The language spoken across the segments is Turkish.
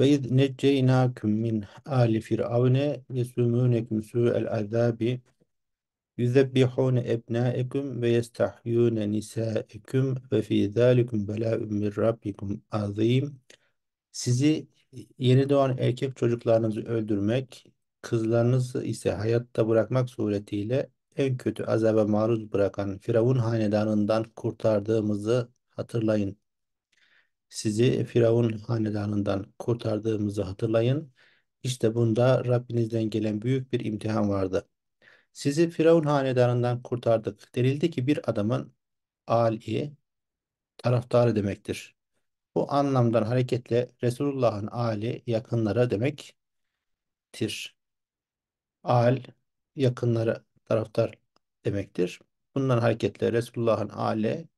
Ve iz necceynâküm min âli firavne yesûmûneküm su'el azâbi yuzebbihûne ebnâeküm ve yestahyûne nisâeküm ve fî zâlikum belâ'un min rabbikum azîm. Sizi yeni doğan erkek çocuklarınızı öldürmek, kızlarınızı ise hayatta bırakmak suretiyle en kötü azaba maruz bırakan Firavun hanedanından kurtardığımızı hatırlayın. Sizi Firavun hanedanından kurtardığımızı hatırlayın. İşte bunda Rabbinizden gelen büyük bir imtihan vardı. Sizi Firavun hanedanından kurtardık. Denildi ki bir adamın ali taraftarı demektir. Bu anlamdan hareketle Resulullah'ın ali yakınlara demektir. Al yakınlara taraftar demektir. Bundan hareketle Resulullah'ın ale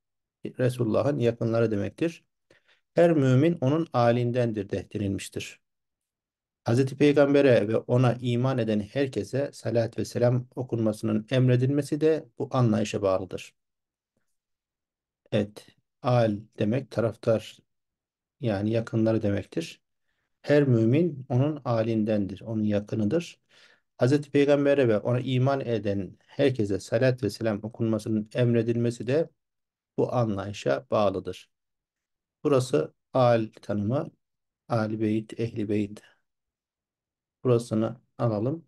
Resulullah'ın yakınları demektir. Her mümin onun âlindendir de denilmiştir. Hz. Peygamber'e ve ona iman eden herkese salat ve selam okunmasının emredilmesi de bu anlayışa bağlıdır. Evet, al demek taraftar yani yakınları demektir. Her mümin onun alindendir, onun yakınıdır. Hz. Peygamber'e ve ona iman eden herkese salat ve selam okunmasının emredilmesi de bu anlayışa bağlıdır. Burası al tanımı. al beyt, ehli beyt. Burasını alalım.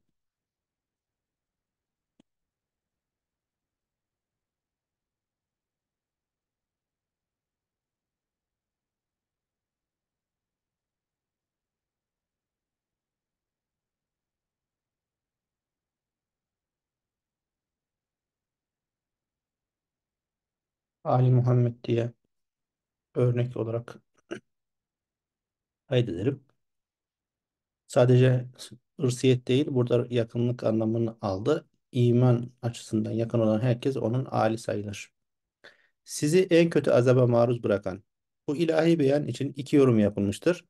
Ali Muhammed diye örnek olarak kaydedelim. Sadece ırsiyet değil, burada yakınlık anlamını aldı. İman açısından yakın olan herkes onun âli sayılır. Sizi en kötü azaba maruz bırakan, bu ilahi beyan için iki yorum yapılmıştır.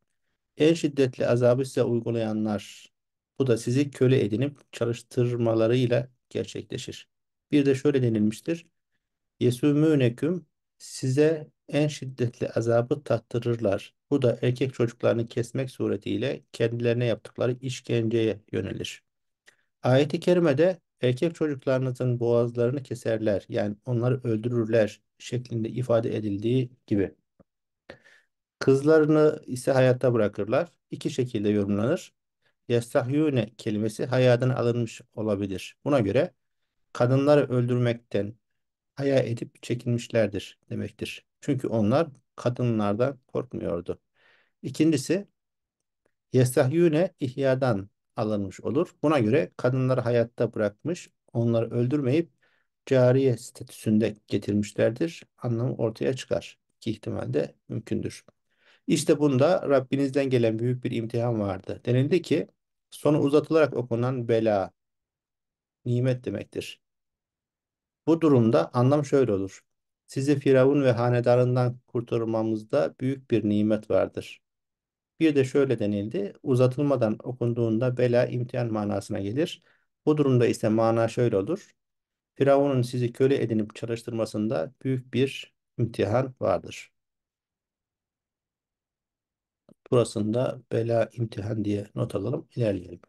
En şiddetli azabı size uygulayanlar, bu da sizi köle edinip çalıştırmalarıyla gerçekleşir. Bir de şöyle denilmiştir. Yesumûneküm size en şiddetli azabı tattırırlar. Bu da erkek çocuklarını kesmek suretiyle kendilerine yaptıkları işkenceye yönelir. Ayet-i kerimede erkek çocuklarınızın boğazlarını keserler yani onları öldürürler şeklinde ifade edildiği gibi. Kızlarını ise hayatta bırakırlar. İki şekilde yorumlanır. Yestahyune kelimesi hayadan alınmış olabilir. Buna göre kadınları öldürmekten haya edip çekinmişlerdir demektir. Çünkü onlar kadınlardan korkmuyordu. İkincisi yestahyune ihyadan alınmış olur. Buna göre kadınları hayatta bırakmış, onları öldürmeyip cariye statüsünde getirmişlerdir. Anlamı ortaya çıkar ki ihtimalde mümkündür. İşte bunda Rabbinizden gelen büyük bir imtihan vardı. Denildi ki sonu uzatılarak okunan bela nimet demektir. Bu durumda anlam şöyle olur. Sizi Firavun ve hanedarından kurtarmamızda büyük bir nimet vardır. Bir de şöyle denildi. Uzatılmadan okunduğunda bela imtihan manasına gelir. Bu durumda ise mana şöyle olur. Firavun'un sizi köle edinip çalıştırmasında büyük bir imtihan vardır. Burasında bela imtihan diye not alalım, İlerleyelim.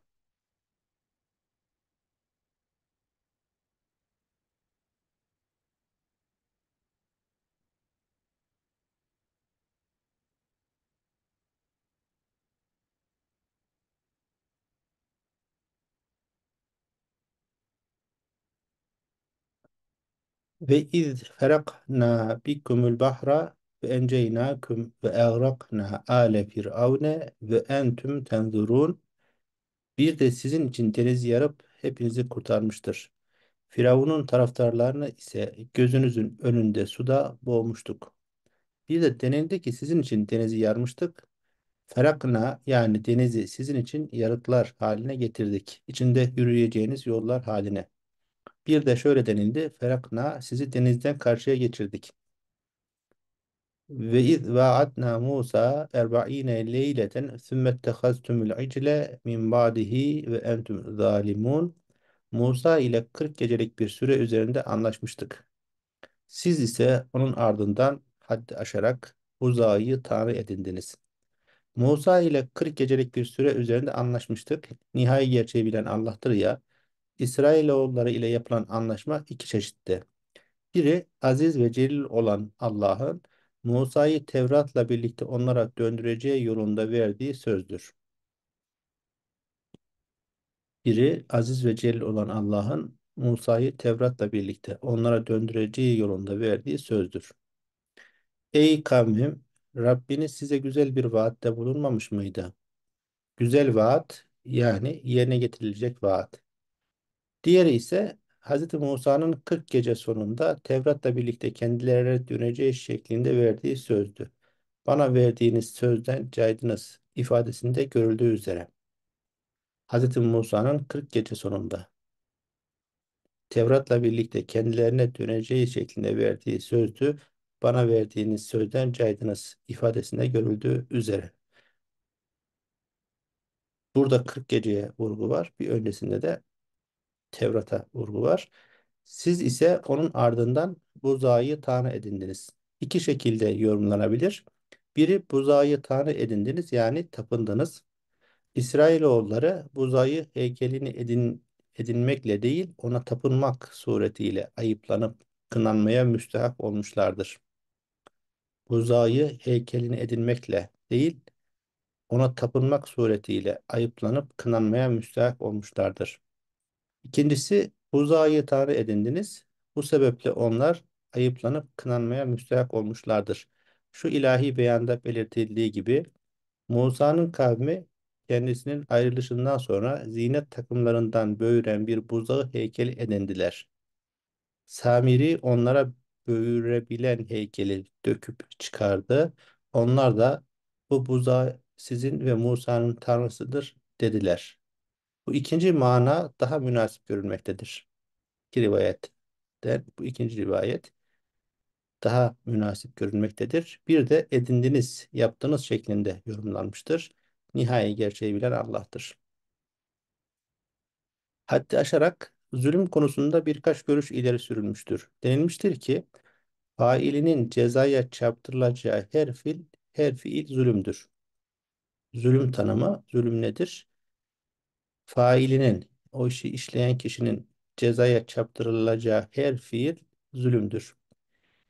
Ve iz ferakna bikumul bahra ve enceynâküm ve eğrakna âle firavne ve entüm tenzurun. Bir de sizin için denizi yarıp hepinizi kurtarmıştır. Firavun'un taraftarlarını ise gözünüzün önünde suda boğmuştuk. Bir de denildi ki sizin için denizi yarmıştık. Ferakna yani denizi sizin için yarıklar haline getirdik. İçinde yürüyeceğiniz yollar haline. Bir de şöyle denildi. Ferakna sizi denizden karşıya geçirdik. Ve iz vaadna Musa erba'ine leyleten sümmettehaztümül icle min ba'dihi ve entüm zalimun. Musa ile 40 gecelik bir süre üzerinde anlaşmıştık. Siz ise onun ardından haddi aşarak uzağı tanrı edindiniz. Musa ile 40 gecelik bir süre üzerinde anlaşmıştık. Nihai gerçeği bilen Allah'tır ya. İsrailoğulları ile yapılan anlaşma iki çeşitli. Biri aziz ve celil olan Allah'ın Musa'yı Tevrat'la birlikte onlara döndüreceği yolunda verdiği sözdür. Biri aziz ve celil olan Allah'ın Musa'yı Tevrat'la birlikte onlara döndüreceği yolunda verdiği sözdür. Ey kavmim, Rabbiniz size güzel bir vaatte bulunmamış mıydı? Güzel vaat yani yerine getirilecek vaat. Diğeri ise Hz. Musa'nın 40 gece sonunda Tevrat'la birlikte kendilerine döneceği şeklinde verdiği sözdü. Bana verdiğiniz sözden caydınız ifadesinde görüldüğü üzere. Hz. Musa'nın 40 gece sonunda Tevrat'la birlikte kendilerine döneceği şeklinde verdiği sözdü. Bana verdiğiniz sözden caydınız ifadesinde görüldüğü üzere. Burada 40 geceye vurgu var. Bir öncesinde de Tevrat'a vurgu var. Siz ise onun ardından buzağıyı tanrı edindiniz. İki şekilde yorumlanabilir. Biri buzağıyı tanrı edindiniz yani tapındınız. İsrailoğulları buzağıyı heykelini edin, edinmekle değil ona tapınmak suretiyle ayıplanıp kınanmaya müstehak olmuşlardır. Buzayı heykelini edinmekle değil ona tapınmak suretiyle ayıplanıp kınanmaya müstehak olmuşlardır. İkincisi Huza'yı tanrı edindiniz. Bu sebeple onlar ayıplanıp kınanmaya müstehak olmuşlardır. Şu ilahi beyanda belirtildiği gibi Musa'nın kavmi kendisinin ayrılışından sonra zinet takımlarından böğüren bir buzağı heykeli edindiler. Samiri onlara böğürebilen heykeli döküp çıkardı. Onlar da bu buzağı sizin ve Musa'nın tanrısıdır dediler. Bu ikinci mana daha münasip görülmektedir. İki rivayet Bu ikinci rivayet daha münasip görülmektedir. Bir de edindiniz, yaptınız şeklinde yorumlanmıştır. Nihai gerçeği bilen Allah'tır. Haddi aşarak zulüm konusunda birkaç görüş ileri sürülmüştür. Denilmiştir ki failinin cezaya çarptırılacağı her fiil her fiil zulümdür. Zulüm tanımı, zulüm nedir? failinin, o işi işleyen kişinin cezaya çarptırılacağı her fiil zulümdür.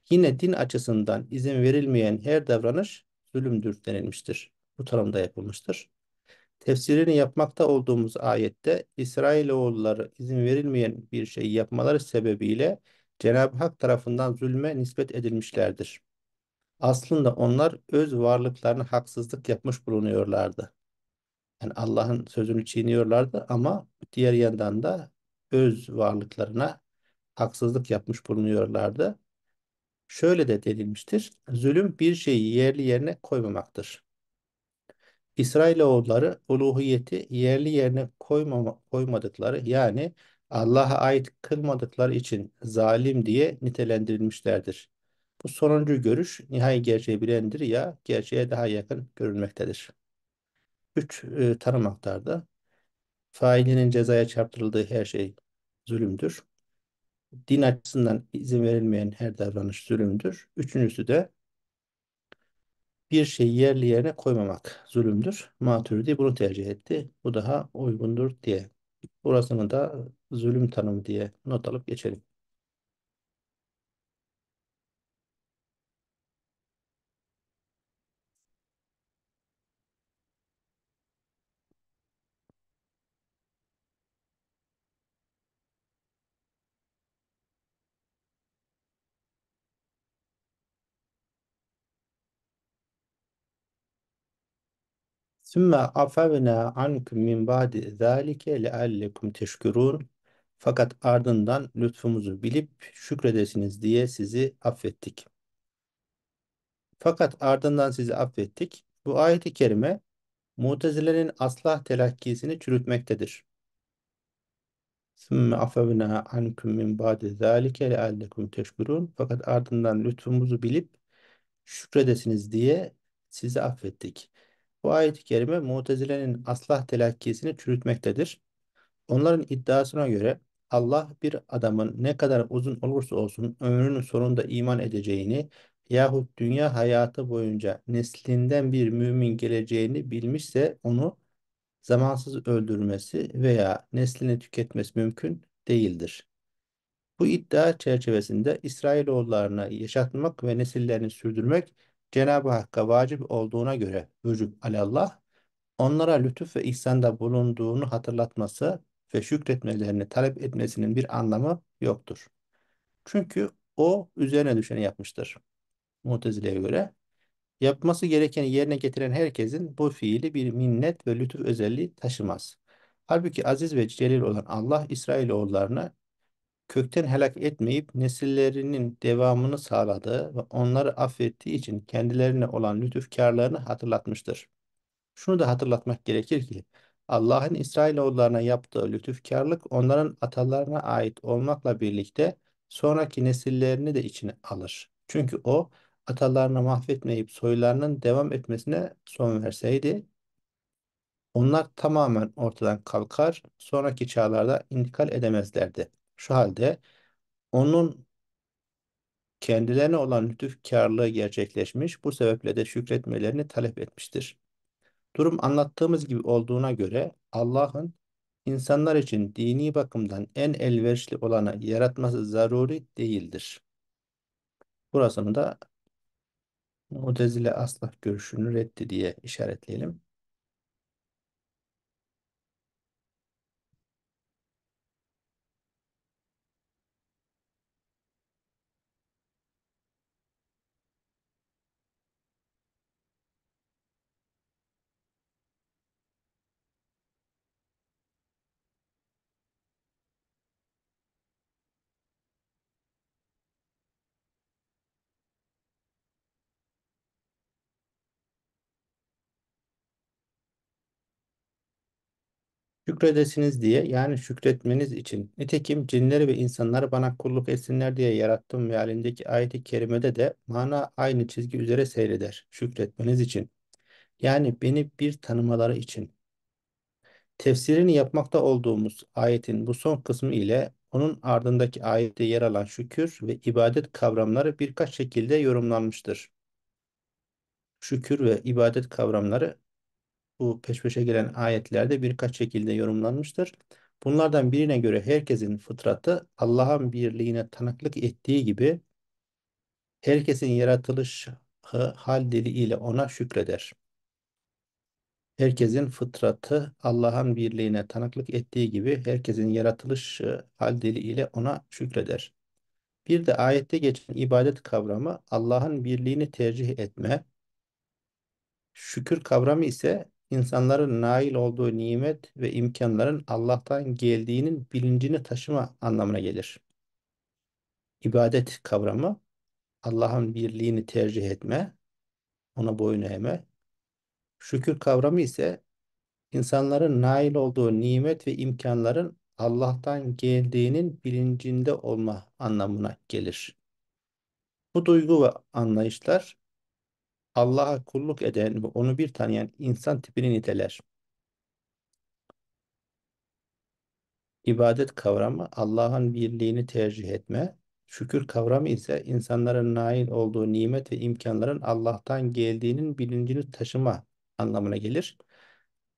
Yine din açısından izin verilmeyen her davranış zulümdür denilmiştir. Bu tanımda yapılmıştır. Tefsirini yapmakta olduğumuz ayette İsrailoğulları izin verilmeyen bir şey yapmaları sebebiyle Cenab-ı Hak tarafından zulme nispet edilmişlerdir. Aslında onlar öz varlıklarına haksızlık yapmış bulunuyorlardı. Yani Allah'ın sözünü çiğniyorlardı ama diğer yandan da öz varlıklarına haksızlık yapmış bulunuyorlardı. Şöyle de denilmiştir. Zulüm bir şeyi yerli yerine koymamaktır. İsrailoğulları uluhiyeti yerli yerine koymama, koymadıkları yani Allah'a ait kılmadıkları için zalim diye nitelendirilmişlerdir. Bu sonuncu görüş nihai gerçeği bilendir ya gerçeğe daha yakın görülmektedir. Üç e, tarım aktarda failinin cezaya çarptırıldığı her şey zulümdür. Din açısından izin verilmeyen her davranış zulümdür. Üçüncüsü de bir şeyi yerli yerine koymamak zulümdür. Maturidi bunu tercih etti. Bu daha uygundur diye. Burasını da zulüm tanımı diye not alıp geçelim. Sümme afevna ankum min ba'di zalike leallekum teşkurun. Fakat ardından lütfumuzu bilip şükredesiniz diye sizi affettik. Fakat ardından sizi affettik. Bu ayet-i kerime Mutezile'nin asla telakkisini çürütmektedir. Sümme afevna ankum min ba'di zalike leallekum teşkurun. Fakat ardından lütfumuzu bilip şükredesiniz diye sizi affettik. Bu ayet-i kerime Mutezile'nin aslah telakkisini çürütmektedir. Onların iddiasına göre Allah bir adamın ne kadar uzun olursa olsun ömrünün sonunda iman edeceğini yahut dünya hayatı boyunca neslinden bir mümin geleceğini bilmişse onu zamansız öldürmesi veya neslini tüketmesi mümkün değildir. Bu iddia çerçevesinde İsrailoğullarına yaşatmak ve nesillerini sürdürmek Cenab-ı Hakk'a vacip olduğuna göre vücut alallah onlara lütuf ve ihsanda bulunduğunu hatırlatması ve şükretmelerini talep etmesinin bir anlamı yoktur. Çünkü o üzerine düşeni yapmıştır. Mutezile'ye göre yapması gerekeni yerine getiren herkesin bu fiili bir minnet ve lütuf özelliği taşımaz. Halbuki aziz ve celil olan Allah İsrailoğullarına kökten helak etmeyip nesillerinin devamını sağladığı ve onları affettiği için kendilerine olan lütufkarlığını hatırlatmıştır. Şunu da hatırlatmak gerekir ki Allah'ın İsrailoğullarına yaptığı lütufkarlık onların atalarına ait olmakla birlikte sonraki nesillerini de içine alır. Çünkü o atalarını mahvetmeyip soylarının devam etmesine son verseydi onlar tamamen ortadan kalkar, sonraki çağlarda intikal edemezlerdi. Şu halde onun kendilerine olan lütufkarlığı gerçekleşmiş, bu sebeple de şükretmelerini talep etmiştir. Durum anlattığımız gibi olduğuna göre Allah'ın insanlar için dini bakımdan en elverişli olanı yaratması zaruri değildir. Burasını da Mutezile asla görüşünü reddi diye işaretleyelim. Şükredesiniz diye yani şükretmeniz için. Nitekim cinleri ve insanları bana kulluk etsinler diye yarattım ve halindeki ayet-i kerimede de mana aynı çizgi üzere seyreder. Şükretmeniz için. Yani beni bir tanımaları için. Tefsirini yapmakta olduğumuz ayetin bu son kısmı ile onun ardındaki ayette yer alan şükür ve ibadet kavramları birkaç şekilde yorumlanmıştır. Şükür ve ibadet kavramları bu peş peşe gelen ayetlerde birkaç şekilde yorumlanmıştır. Bunlardan birine göre herkesin fıtratı Allah'ın birliğine tanıklık ettiği gibi herkesin yaratılış hal dili ile ona şükreder. Herkesin fıtratı Allah'ın birliğine tanıklık ettiği gibi herkesin yaratılış hal dili ile ona şükreder. Bir de ayette geçen ibadet kavramı Allah'ın birliğini tercih etme, şükür kavramı ise insanların nail olduğu nimet ve imkanların Allah'tan geldiğinin bilincini taşıma anlamına gelir. İbadet kavramı Allah'ın birliğini tercih etme, ona boyun eğme. Şükür kavramı ise insanların nail olduğu nimet ve imkanların Allah'tan geldiğinin bilincinde olma anlamına gelir. Bu duygu ve anlayışlar Allah'a kulluk eden ve onu bir tanıyan insan tipini niteler. İbadet kavramı Allah'ın birliğini tercih etme, şükür kavramı ise insanların nail olduğu nimet ve imkanların Allah'tan geldiğinin bilincini taşıma anlamına gelir.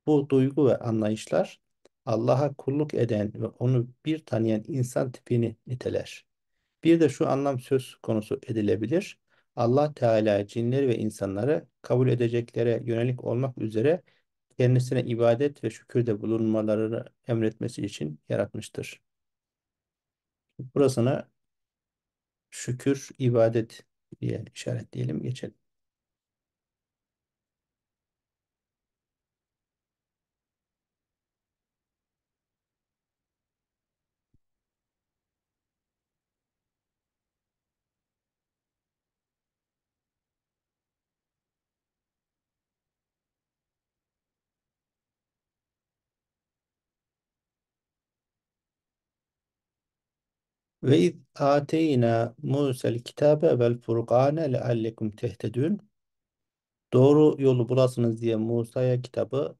Bu duygu ve anlayışlar Allah'a kulluk eden ve onu bir tanıyan insan tipini niteler. Bir de şu anlam söz konusu edilebilir. Allah Teala cinleri ve insanları kabul edeceklere yönelik olmak üzere kendisine ibadet ve şükürde bulunmalarını emretmesi için yaratmıştır. Burasına şükür, ibadet diye işaretleyelim, geçelim. Ve iz ateyna Musa'l kitabe vel furkane leallekum tehtedün. Doğru yolu bulasınız diye Musa'ya kitabı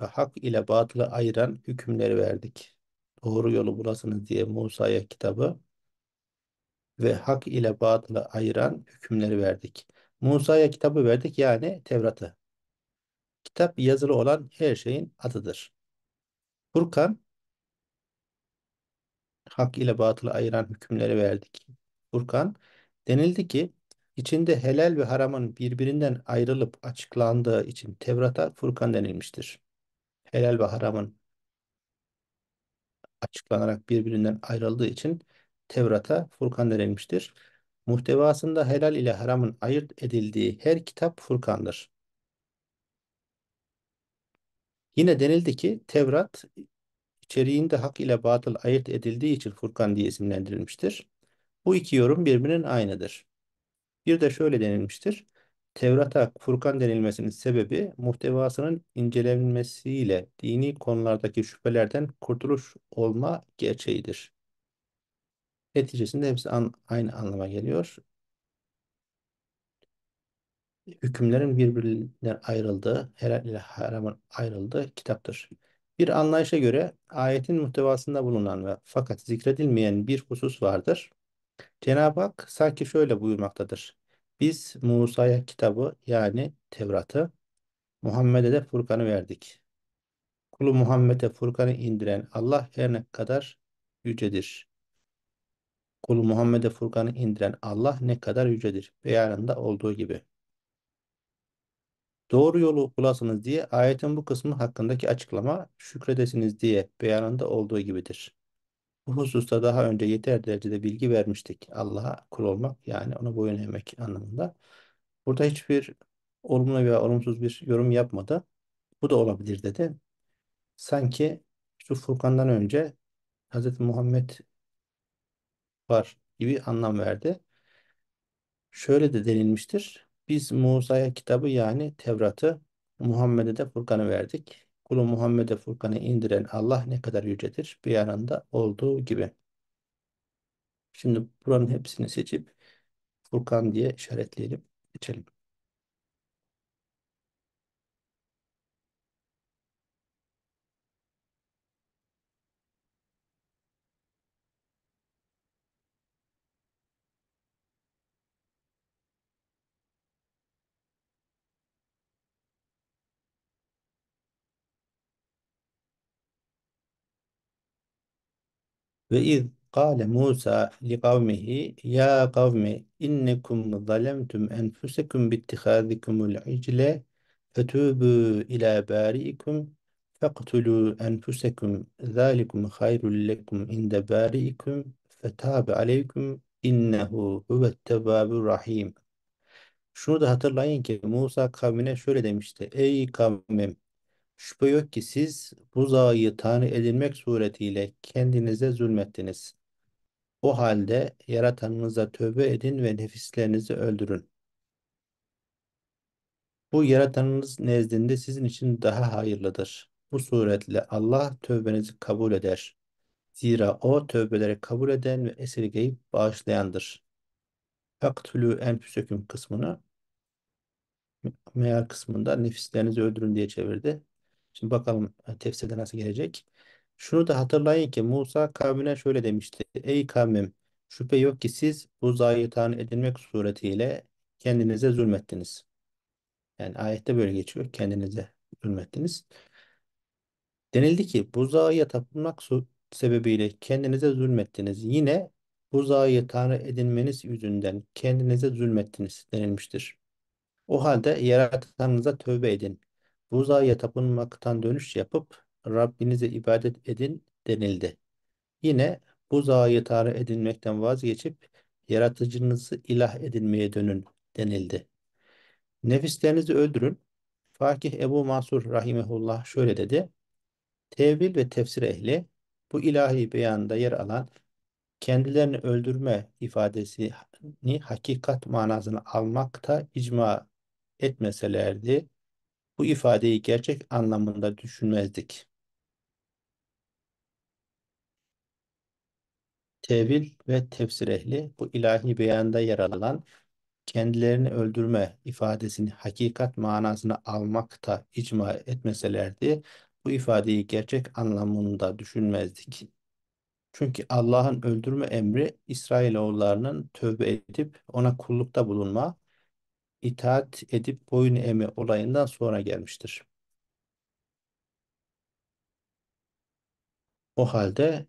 ve hak ile batılı ayıran hükümleri verdik. Doğru yolu bulasınız diye Musa'ya kitabı ve hak ile batılı ayıran hükümleri verdik. Musa'ya kitabı verdik yani Tevrat'ı. Kitap yazılı olan her şeyin adıdır. Furkan hak ile batılı ayıran hükümleri verdik. Furkan denildi ki içinde helal ve haramın birbirinden ayrılıp açıklandığı için Tevrat'a Furkan denilmiştir. Helal ve haramın açıklanarak birbirinden ayrıldığı için Tevrat'a Furkan denilmiştir. Muhtevasında helal ile haramın ayırt edildiği her kitap Furkan'dır. Yine denildi ki Tevrat içeriğinde hak ile batıl ayırt edildiği için Furkan diye isimlendirilmiştir. Bu iki yorum birbirinin aynıdır. Bir de şöyle denilmiştir. Tevrat'a Furkan denilmesinin sebebi muhtevasının incelenmesiyle dini konulardaki şüphelerden kurtuluş olma gerçeğidir. Neticesinde hepsi an, aynı anlama geliyor. Hükümlerin birbirinden ayrıldığı, helal ile haramın ayrıldığı kitaptır. Bir anlayışa göre ayetin muhtevasında bulunan ve fakat zikredilmeyen bir husus vardır. Cenab-ı Hak sanki şöyle buyurmaktadır. Biz Musa'ya kitabı yani Tevrat'ı, Muhammed'e de Furkan'ı verdik. Kulu Muhammed'e Furkan'ı indiren Allah her ne kadar yücedir. Kulu Muhammed'e Furkan'ı indiren Allah ne kadar yücedir. Beyanında olduğu gibi. Doğru yolu bulasınız diye ayetin bu kısmı hakkındaki açıklama şükredesiniz diye beyanında olduğu gibidir. Bu hususta daha önce yeter derecede bilgi vermiştik. Allah'a kul olmak yani ona boyun eğmek anlamında. Burada hiçbir olumlu veya olumsuz bir yorum yapmadı. Bu da olabilir dedi. Sanki şu Furkan'dan önce Hz. Muhammed var gibi anlam verdi. Şöyle de denilmiştir. Biz Musa'ya kitabı yani Tevrat'ı, Muhammed'e de Furkan'ı verdik. Kulu Muhammed'e Furkan'ı indiren Allah ne kadar yücedir bir yanında olduğu gibi. Şimdi buranın hepsini seçip Furkan diye işaretleyelim, geçelim. Ve iz kâle Musa li kavmihi ya kavmi innekum zalemtum enfusekum bittihâzikumul icle fetûbû ilâ bâriikum fektulû enfusekum zâlikum hayrul lekum inde bâriikum fetâbe aleykum innehu huvet rahîm. Şunu da hatırlayın ki Musa kavmine şöyle demişti. Ey kavmim Şüphe yok ki siz bu buzağı tanrı edinmek suretiyle kendinize zulmettiniz. O halde yaratanınıza tövbe edin ve nefislerinizi öldürün. Bu yaratanınız nezdinde sizin için daha hayırlıdır. Bu suretle Allah tövbenizi kabul eder. Zira o tövbeleri kabul eden ve esirgeyip bağışlayandır. Faktülü enfüsöküm kısmını meal kısmında nefislerinizi öldürün diye çevirdi. Şimdi bakalım e, tefsirde nasıl gelecek. Şunu da hatırlayın ki Musa kavmine şöyle demişti. Ey kavmim şüphe yok ki siz bu zayitan edilmek suretiyle kendinize zulmettiniz. Yani ayette böyle geçiyor. Kendinize zulmettiniz. Denildi ki buzağa tapınmak sebebiyle kendinize zulmettiniz. Yine buzağı tanrı edinmeniz yüzünden kendinize zulmettiniz denilmiştir. O halde yaratanınıza tövbe edin. Buzaya tapınmaktan dönüş yapıp Rabbinize ibadet edin denildi. Yine buzağı tanrı edinmekten vazgeçip yaratıcınızı ilah edinmeye dönün denildi. Nefislerinizi öldürün. Fakih Ebu Mansur Rahimehullah şöyle dedi. Tevil ve tefsir ehli bu ilahi beyanda yer alan kendilerini öldürme ifadesini hakikat manasını almakta icma etmeselerdi bu ifadeyi gerçek anlamında düşünmezdik. Tevil ve tefsir ehli bu ilahi beyanda yer alan kendilerini öldürme ifadesini hakikat manasına almakta icma etmeselerdi bu ifadeyi gerçek anlamında düşünmezdik. Çünkü Allah'ın öldürme emri İsrailoğullarının tövbe edip ona kullukta bulunma itaat edip boyun eğme olayından sonra gelmiştir. O halde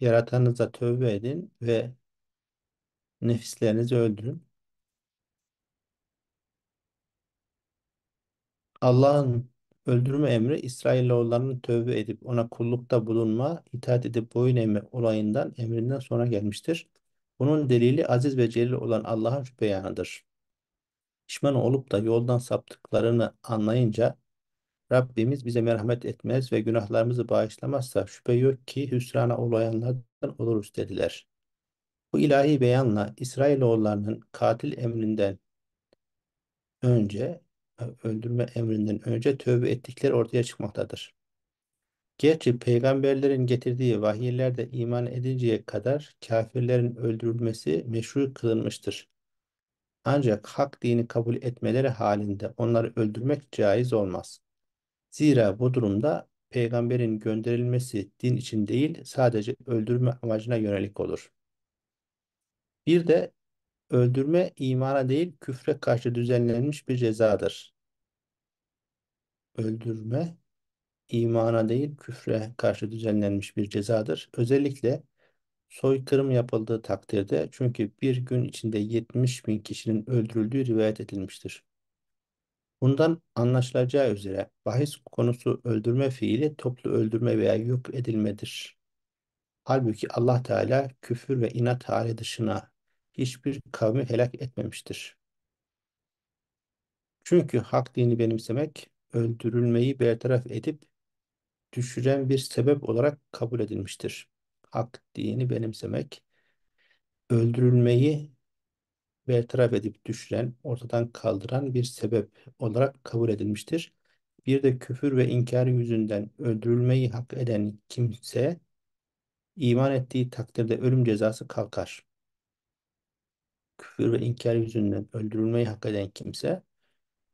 yaratanınıza tövbe edin ve nefislerinizi öldürün. Allah'ın öldürme emri İsrailoğullarının tövbe edip ona kullukta bulunma, itaat edip boyun eğme olayından emrinden sonra gelmiştir. Bunun delili aziz ve celil olan Allah'ın şu beyanıdır pişman olup da yoldan saptıklarını anlayınca Rabbimiz bize merhamet etmez ve günahlarımızı bağışlamazsa şüphe yok ki hüsrana uğrayanlardan oluruz dediler. Bu ilahi beyanla İsrailoğullarının katil emrinden önce öldürme emrinden önce tövbe ettikleri ortaya çıkmaktadır. Gerçi peygamberlerin getirdiği vahiylerde iman edinceye kadar kafirlerin öldürülmesi meşru kılınmıştır. Ancak hak dini kabul etmeleri halinde onları öldürmek caiz olmaz. Zira bu durumda peygamberin gönderilmesi din için değil sadece öldürme amacına yönelik olur. Bir de öldürme imana değil küfre karşı düzenlenmiş bir cezadır. Öldürme imana değil küfre karşı düzenlenmiş bir cezadır. Özellikle Soykırım yapıldığı takdirde çünkü bir gün içinde 70 bin kişinin öldürüldüğü rivayet edilmiştir. Bundan anlaşılacağı üzere bahis konusu öldürme fiili toplu öldürme veya yok edilmedir. Halbuki Allah Teala küfür ve inat hali dışına hiçbir kavmi helak etmemiştir. Çünkü hak dini benimsemek öldürülmeyi bertaraf edip düşüren bir sebep olarak kabul edilmiştir hak dini benimsemek, öldürülmeyi bertaraf edip düşüren, ortadan kaldıran bir sebep olarak kabul edilmiştir. Bir de küfür ve inkar yüzünden öldürülmeyi hak eden kimse iman ettiği takdirde ölüm cezası kalkar. Küfür ve inkar yüzünden öldürülmeyi hak eden kimse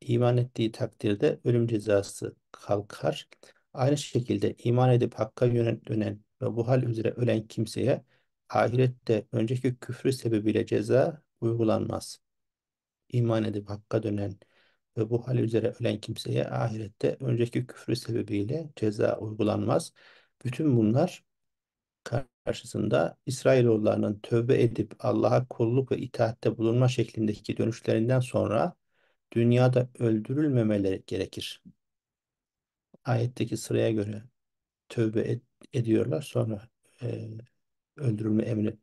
iman ettiği takdirde ölüm cezası kalkar. Aynı şekilde iman edip hakka yönet ve bu hal üzere ölen kimseye ahirette önceki küfrü sebebiyle ceza uygulanmaz. İman edip hakka dönen ve bu hal üzere ölen kimseye ahirette önceki küfrü sebebiyle ceza uygulanmaz. Bütün bunlar karşısında İsrailoğullarının tövbe edip Allah'a kulluk ve itaatte bulunma şeklindeki dönüşlerinden sonra dünyada öldürülmemeleri gerekir. Ayetteki sıraya göre tövbe et, ediyorlar. Sonra e, öldürülme emri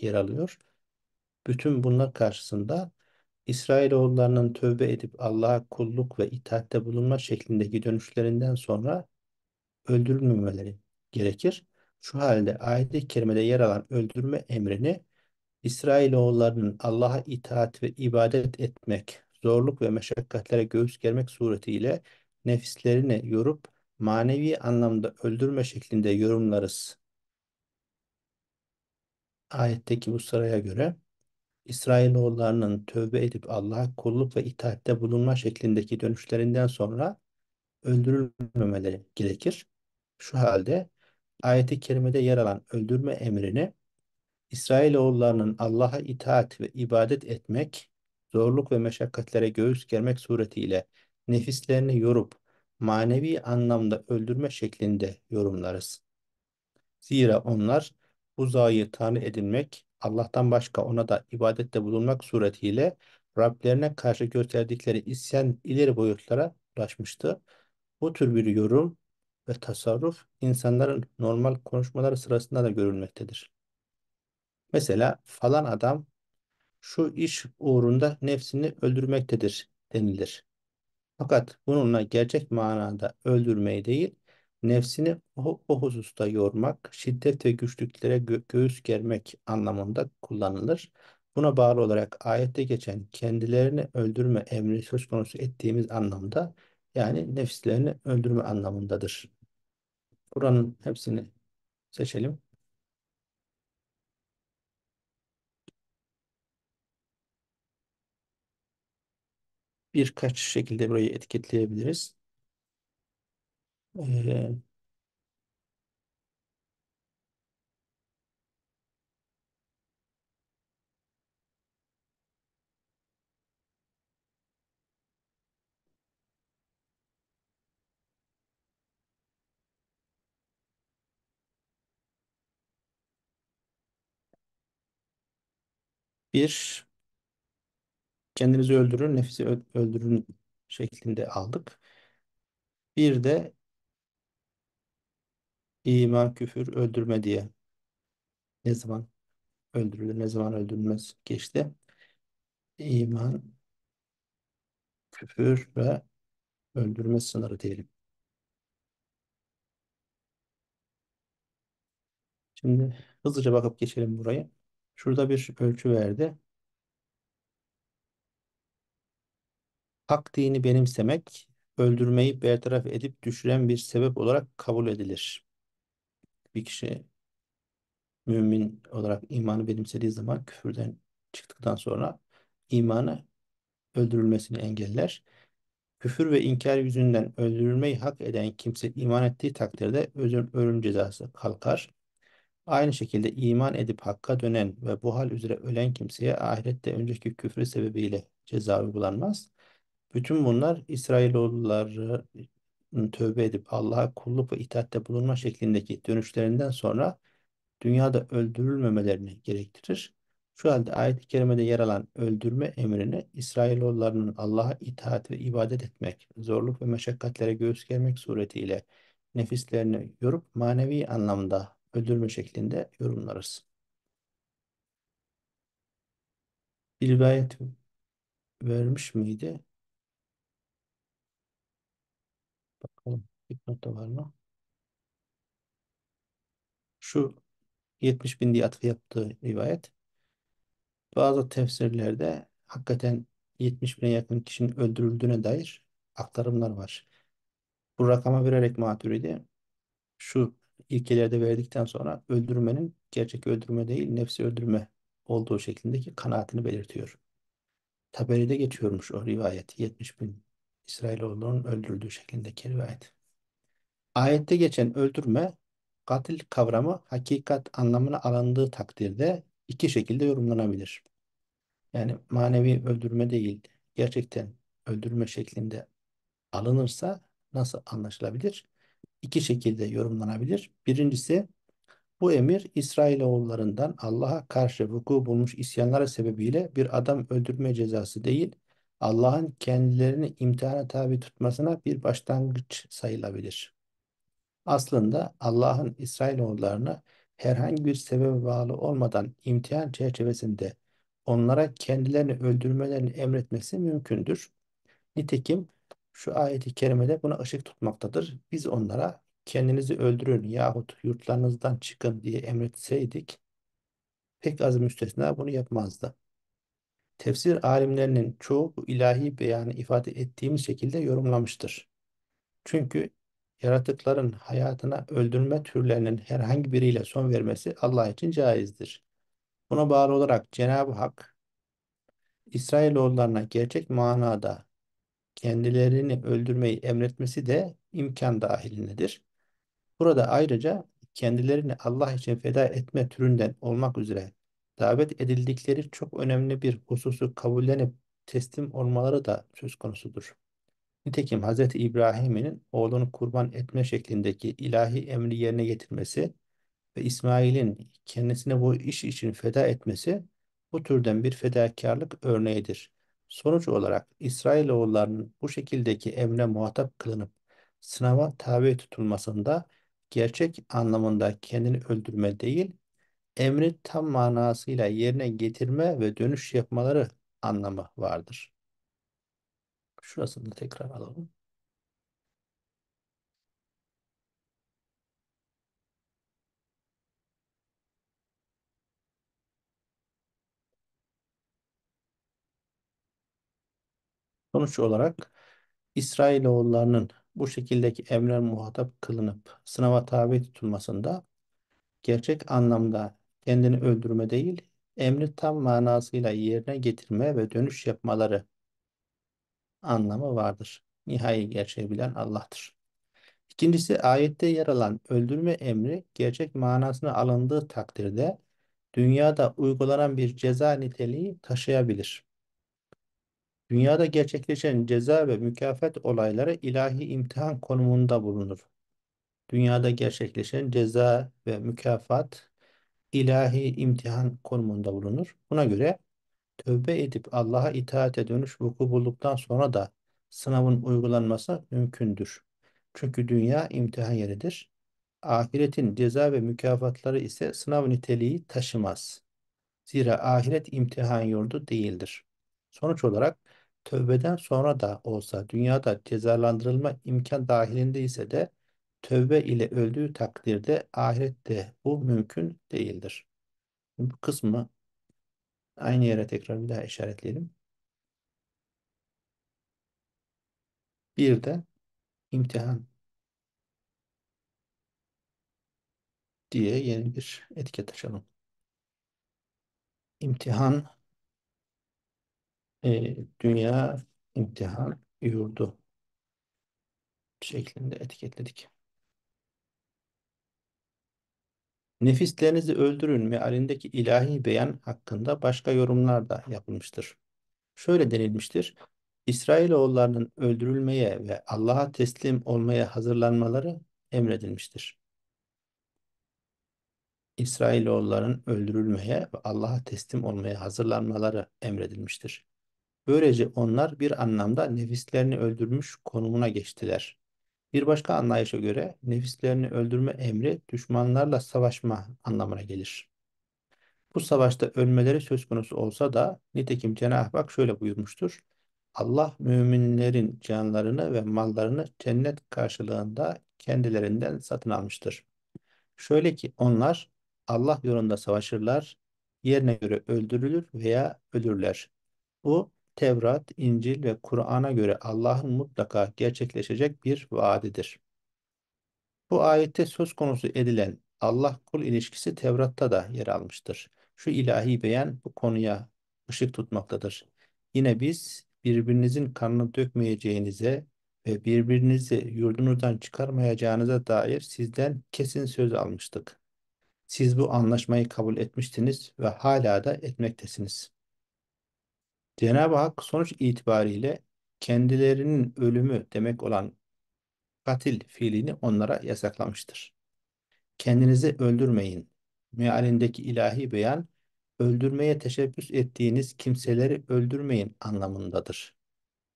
yer alıyor. Bütün bunlar karşısında İsrailoğullarının tövbe edip Allah'a kulluk ve itaatte bulunma şeklindeki dönüşlerinden sonra öldürülmemeleri gerekir. Şu halde ayet-i kerimede yer alan öldürme emrini İsrailoğullarının Allah'a itaat ve ibadet etmek, zorluk ve meşakkatlere göğüs germek suretiyle nefislerini yorup manevi anlamda öldürme şeklinde yorumlarız. Ayetteki bu sıraya göre İsrailoğullarının tövbe edip Allah'a kulluk ve itaatte bulunma şeklindeki dönüşlerinden sonra öldürülmemeleri gerekir. Şu halde ayeti kerimede yer alan öldürme emrini İsrailoğullarının Allah'a itaat ve ibadet etmek, zorluk ve meşakkatlere göğüs germek suretiyle nefislerini yorup manevi anlamda öldürme şeklinde yorumlarız. Zira onlar uzayı tanrı edinmek, Allah'tan başka ona da ibadette bulunmak suretiyle Rablerine karşı gösterdikleri isyan ileri boyutlara ulaşmıştı. Bu tür bir yorum ve tasarruf insanların normal konuşmaları sırasında da görülmektedir. Mesela falan adam şu iş uğrunda nefsini öldürmektedir denilir. Fakat bununla gerçek manada öldürmeyi değil, nefsini o, o hususta yormak, şiddet ve güçlüklere gö göğüs germek anlamında kullanılır. Buna bağlı olarak ayette geçen kendilerini öldürme emri söz konusu ettiğimiz anlamda yani nefislerini öldürme anlamındadır. Buranın hepsini seçelim. birkaç şekilde burayı etiketleyebiliriz. Ee, bir kendinizi öldürün, nefsi öldürün şeklinde aldık. Bir de iman, küfür, öldürme diye ne zaman öldürülür, ne zaman öldürülmez geçti. İman, küfür ve öldürme sınırı diyelim. Şimdi hızlıca bakıp geçelim burayı. Şurada bir ölçü verdi. Hak dini benimsemek, öldürmeyi bertaraf edip düşüren bir sebep olarak kabul edilir. Bir kişi mümin olarak imanı benimsediği zaman küfürden çıktıktan sonra imanı öldürülmesini engeller. Küfür ve inkar yüzünden öldürülmeyi hak eden kimse iman ettiği takdirde özür, ölüm cezası kalkar. Aynı şekilde iman edip hakka dönen ve bu hal üzere ölen kimseye ahirette önceki küfrü sebebiyle ceza uygulanmaz. Bütün bunlar İsrailoğulların tövbe edip Allah'a kulluk ve itaatte bulunma şeklindeki dönüşlerinden sonra dünyada öldürülmemelerini gerektirir. Şu halde ayet-i kerimede yer alan öldürme emrini İsrailoğullarının Allah'a itaat ve ibadet etmek, zorluk ve meşakkatlere göğüs germek suretiyle nefislerini yorup manevi anlamda öldürme şeklinde yorumlarız. Bir rivayet vermiş miydi? Bakalım dipnotta var mı? Şu 70 bin diye atıf yaptığı rivayet. Bazı tefsirlerde hakikaten 70 bine yakın kişinin öldürüldüğüne dair aktarımlar var. Bu rakama vererek Maturidi şu ilkelerde verdikten sonra öldürmenin gerçek öldürme değil nefsi öldürme olduğu şeklindeki kanaatini belirtiyor. Taberi'de geçiyormuş o rivayet 70 bin İsrailoğullarının öldürdüğü şeklindeki rivayet. Ayette geçen öldürme, katil kavramı hakikat anlamına alındığı takdirde iki şekilde yorumlanabilir. Yani manevi öldürme değil, gerçekten öldürme şeklinde alınırsa nasıl anlaşılabilir? İki şekilde yorumlanabilir. Birincisi, bu emir İsrailoğullarından Allah'a karşı vuku bulmuş isyanlara sebebiyle bir adam öldürme cezası değil, Allah'ın kendilerini imtihana tabi tutmasına bir başlangıç sayılabilir. Aslında Allah'ın İsrailoğullarını herhangi bir sebebe bağlı olmadan imtihan çerçevesinde onlara kendilerini öldürmelerini emretmesi mümkündür. Nitekim şu ayeti kerimede buna ışık tutmaktadır. Biz onlara kendinizi öldürün yahut yurtlarınızdan çıkın diye emretseydik pek az müstesna bunu yapmazdı. Tefsir alimlerinin çoğu bu ilahi beyanı ifade ettiğimiz şekilde yorumlamıştır. Çünkü yaratıkların hayatına öldürme türlerinin herhangi biriyle son vermesi Allah için caizdir. Buna bağlı olarak Cenab-ı Hak İsrailoğullarına gerçek manada kendilerini öldürmeyi emretmesi de imkan dahilindedir. Burada ayrıca kendilerini Allah için feda etme türünden olmak üzere davet edildikleri çok önemli bir hususu kabullenip teslim olmaları da söz konusudur. Nitekim Hz. İbrahim'in oğlunu kurban etme şeklindeki ilahi emri yerine getirmesi ve İsmail'in kendisine bu iş için feda etmesi bu türden bir fedakarlık örneğidir. Sonuç olarak İsrailoğullarının bu şekildeki emre muhatap kılınıp sınava tabi tutulmasında gerçek anlamında kendini öldürme değil, Emri tam manasıyla yerine getirme ve dönüş yapmaları anlamı vardır. Şurasını da tekrar alalım. Sonuç olarak İsrailoğullarının bu şekildeki emre muhatap kılınıp sınava tabi tutulmasında gerçek anlamda kendini öldürme değil, emri tam manasıyla yerine getirme ve dönüş yapmaları anlamı vardır. Nihai gerçeği bilen Allah'tır. İkincisi ayette yer alan öldürme emri gerçek manasına alındığı takdirde dünyada uygulanan bir ceza niteliği taşıyabilir. Dünyada gerçekleşen ceza ve mükafat olayları ilahi imtihan konumunda bulunur. Dünyada gerçekleşen ceza ve mükafat ilahi imtihan konumunda bulunur. Buna göre tövbe edip Allah'a itaate dönüş vuku bulduktan sonra da sınavın uygulanması mümkündür. Çünkü dünya imtihan yeridir. Ahiretin ceza ve mükafatları ise sınav niteliği taşımaz. Zira ahiret imtihan yurdu değildir. Sonuç olarak tövbeden sonra da olsa dünyada cezalandırılma imkan dahilinde ise de tövbe ile öldüğü takdirde ahirette bu mümkün değildir. Bu kısmı aynı yere tekrar bir daha işaretleyelim. Bir de imtihan diye yeni bir etiket açalım. İmtihan e, dünya imtihan yurdu şeklinde etiketledik. Nefislerinizi öldürün mealindeki ilahi beyan hakkında başka yorumlar da yapılmıştır. Şöyle denilmiştir. İsrailoğullarının öldürülmeye ve Allah'a teslim olmaya hazırlanmaları emredilmiştir. İsrailoğulların öldürülmeye ve Allah'a teslim olmaya hazırlanmaları emredilmiştir. Böylece onlar bir anlamda nefislerini öldürmüş konumuna geçtiler. Bir başka anlayışa göre nefislerini öldürme emri düşmanlarla savaşma anlamına gelir. Bu savaşta ölmeleri söz konusu olsa da nitekim Cenab-ı Hak şöyle buyurmuştur. Allah müminlerin canlarını ve mallarını cennet karşılığında kendilerinden satın almıştır. Şöyle ki onlar Allah yolunda savaşırlar, yerine göre öldürülür veya ölürler. Bu Tevrat, İncil ve Kur'an'a göre Allah'ın mutlaka gerçekleşecek bir vaadidir. Bu ayette söz konusu edilen Allah kul ilişkisi Tevrat'ta da yer almıştır. Şu ilahi beyan bu konuya ışık tutmaktadır. Yine biz birbirinizin kanını dökmeyeceğinize ve birbirinizi yurdunuzdan çıkarmayacağınıza dair sizden kesin söz almıştık. Siz bu anlaşmayı kabul etmiştiniz ve hala da etmektesiniz. Cenab-ı Hak sonuç itibariyle kendilerinin ölümü demek olan katil fiilini onlara yasaklamıştır. Kendinizi öldürmeyin. Mealindeki ilahi beyan, öldürmeye teşebbüs ettiğiniz kimseleri öldürmeyin anlamındadır.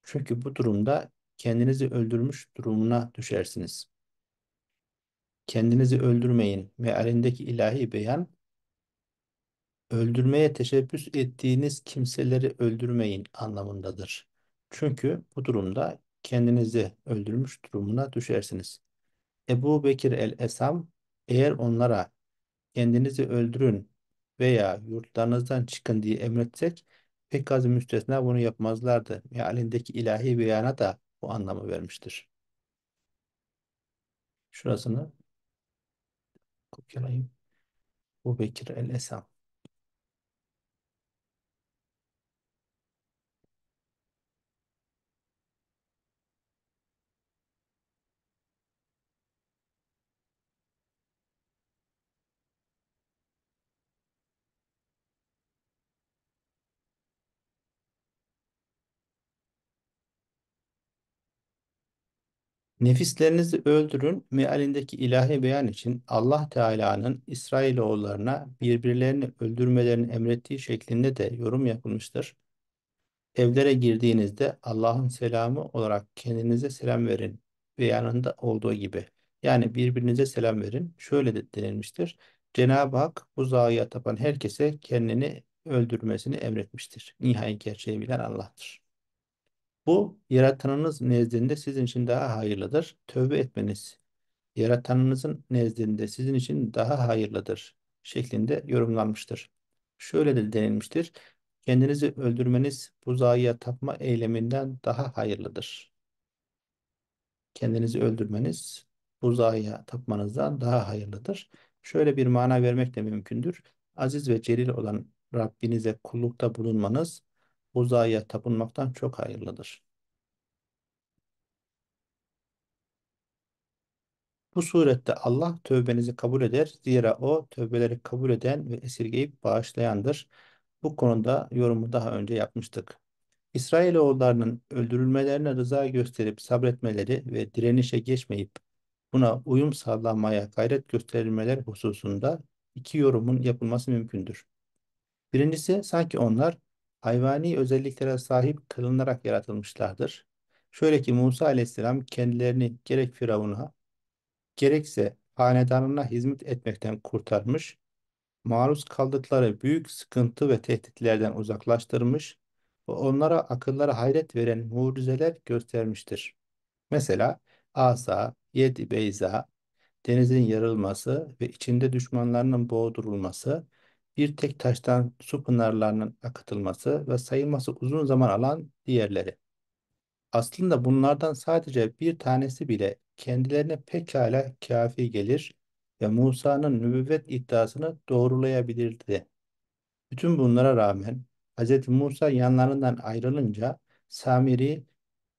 Çünkü bu durumda kendinizi öldürmüş durumuna düşersiniz. Kendinizi öldürmeyin mealindeki ilahi beyan, öldürmeye teşebbüs ettiğiniz kimseleri öldürmeyin anlamındadır. Çünkü bu durumda kendinizi öldürmüş durumuna düşersiniz. Ebu Bekir el-Esam eğer onlara kendinizi öldürün veya yurtlarınızdan çıkın diye emretsek pek az müstesna bunu yapmazlardı. Mealindeki ilahi beyana da bu anlamı vermiştir. Şurasını kopyalayayım. Ebu Bekir el-Esam Nefislerinizi öldürün mealindeki ilahi beyan için Allah Teala'nın İsrailoğullarına birbirlerini öldürmelerini emrettiği şeklinde de yorum yapılmıştır. Evlere girdiğinizde Allah'ın selamı olarak kendinize selam verin beyanında olduğu gibi. Yani birbirinize selam verin. Şöyle de denilmiştir. Cenab-ı Hak bu zayiat yapan herkese kendini öldürmesini emretmiştir. Nihai gerçeği bilen Allah'tır. Bu yaratanınız nezdinde sizin için daha hayırlıdır. Tövbe etmeniz yaratanınızın nezdinde sizin için daha hayırlıdır şeklinde yorumlanmıştır. Şöyle de denilmiştir. Kendinizi öldürmeniz bu zayiye tapma eyleminden daha hayırlıdır. Kendinizi öldürmeniz bu zayiye tapmanızdan daha hayırlıdır. Şöyle bir mana vermek de mümkündür. Aziz ve celil olan Rabbinize kullukta bulunmanız uzaya tapınmaktan çok hayırlıdır. Bu surette Allah tövbenizi kabul eder. Zira o tövbeleri kabul eden ve esirgeyip bağışlayandır. Bu konuda yorumu daha önce yapmıştık. İsrailoğullarının öldürülmelerine rıza gösterip sabretmeleri ve direnişe geçmeyip buna uyum sağlamaya gayret gösterilmeler hususunda iki yorumun yapılması mümkündür. Birincisi sanki onlar hayvani özelliklere sahip kılınarak yaratılmışlardır. Şöyle ki Musa aleyhisselam kendilerini gerek Firavun'a gerekse hanedanına hizmet etmekten kurtarmış, maruz kaldıkları büyük sıkıntı ve tehditlerden uzaklaştırmış ve onlara akıllara hayret veren mucizeler göstermiştir. Mesela Asa, Yedi Beyza, denizin yarılması ve içinde düşmanlarının boğdurulması, bir tek taştan su pınarlarının akıtılması ve sayılması uzun zaman alan diğerleri. Aslında bunlardan sadece bir tanesi bile kendilerine pekala kafi gelir ve Musa'nın nübüvvet iddiasını doğrulayabilirdi. Bütün bunlara rağmen Hz. Musa yanlarından ayrılınca Samiri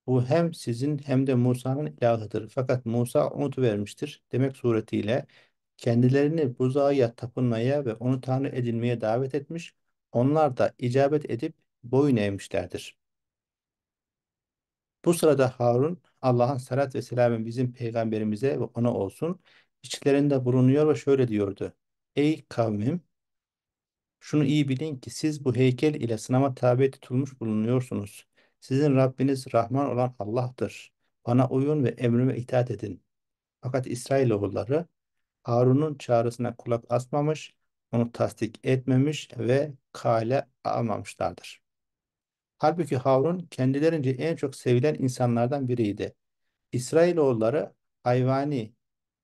bu hem sizin hem de Musa'nın ilahıdır. Fakat Musa umut vermiştir demek suretiyle Kendilerini buzağıya tapınmaya ve onu tanrı edinmeye davet etmiş, onlar da icabet edip boyun eğmişlerdir. Bu sırada Harun, Allah'ın salat ve selamı bizim peygamberimize ve ona olsun, içlerinde bulunuyor ve şöyle diyordu. Ey kavmim, şunu iyi bilin ki siz bu heykel ile sınama tabi tutulmuş bulunuyorsunuz. Sizin Rabbiniz Rahman olan Allah'tır. Bana uyun ve emrime itaat edin. Fakat İsrailoğulları Harun'un çağrısına kulak asmamış, onu tasdik etmemiş ve kale almamışlardır. Halbuki Harun kendilerince en çok sevilen insanlardan biriydi. İsrailoğulları hayvani